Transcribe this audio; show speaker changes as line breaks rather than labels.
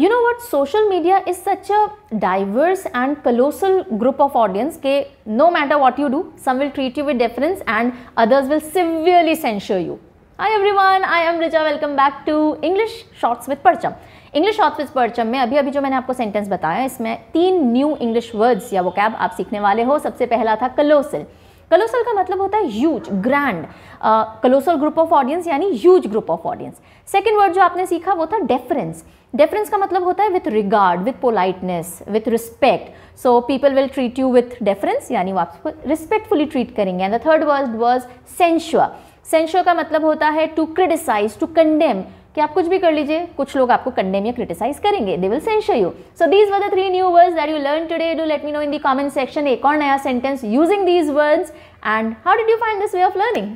you know what social media is such a diverse and colossal group of audience के no matter what you do some will treat you with deference and others will severely censure you everyone I am Riza welcome back to English shorts with Parcham English shorts with Parcham में अभी अभी जो मैंने आपको sentence बताया इसमें तीन new English words या वो कैब आप सीखने वाले हो सबसे पहला था कलोसल कलोसल का मतलब होता है huge grand colossal group of audience यानी huge group of audience second word जो आपने सीखा वो था डेफरेंस डेफरेंस का मतलब होता है with regard with politeness with respect so people will treat you with deference यानी वो आपको रिस्पेक्टफुली ट्रीट करेंगे and the third word was censure censure का मतलब होता है टू क्रिटिसाइज टू कंडेम कि आप कुछ भी कर लीजिए कुछ लोग आपको कंडेम या क्रिटिसाइज करेंगे they will censure you so these were the three new words that you learn today do let me know in the comment section एक और नया sentence using these words and how did you find this way of learning